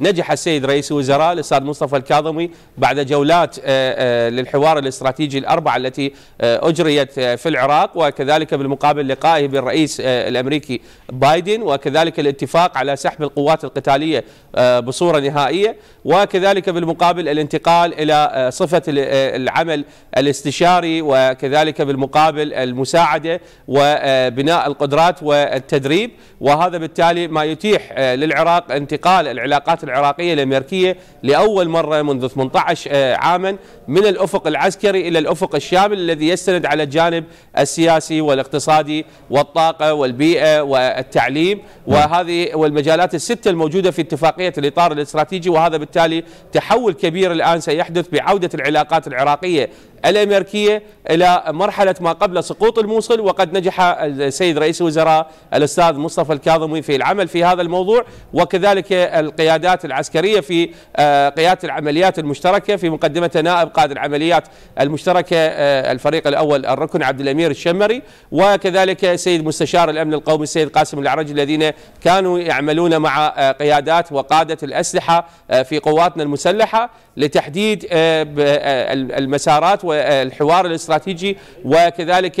نجح السيد رئيس الوزراء الاستاذ مصطفى الكاظمي بعد جولات آه، آه، للحوار الاستراتيجي الاربعه التي آه، اجريت في العراق وكذلك بالمقابل لقائه بالرئيس الامريكي بايدن وكذلك الاتفاق على سحب القوات القتاليه بصوره نهائيه وكذلك بالمقابل الانتقال الى صفه العمل الاستشاري وكذلك بالمقابل المساعده وبناء القدرات والتدريب وهذا بالتالي ما يتيح للعراق انتقال العلاقات العلاقات العراقية الأمريكية لأول مرة منذ 18 آه، عاما من الأفق العسكري إلى الأفق الشامل الذي يستند على الجانب السياسي والاقتصادي والطاقة والبيئة والتعليم نعم. وهذه والمجالات الستة الموجودة في اتفاقية الإطار الاستراتيجي وهذا بالتالي تحول كبير الآن سيحدث بعودة العلاقات العراقية الأمريكية إلى مرحلة ما قبل سقوط الموصل وقد نجح السيد رئيس الوزراء الأستاذ مصطفى الكاظمي في العمل في هذا الموضوع وكذلك القيادة القيادات العسكرية في آه، قيادة العمليات المشتركة في مقدمة نائب قائد العمليات المشتركة آه، الفريق الأول الركن عبد الأمير الشمري وكذلك سيد مستشار الأمن القومي السيد قاسم العرج الذين كانوا يعملون مع آه، قيادات وقادة الأسلحة في قواتنا المسلحة لتحديد المسارات والحوار الاستراتيجي وكذلك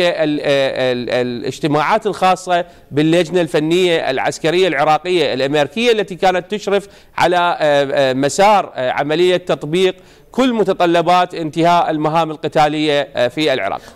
الاجتماعات الخاصة باللجنة الفنية العسكرية العراقية الأمريكية التي كانت تشرف على آه، آه، مسار آه، عملية تطبيق كل متطلبات انتهاء المهام القتالية في العراق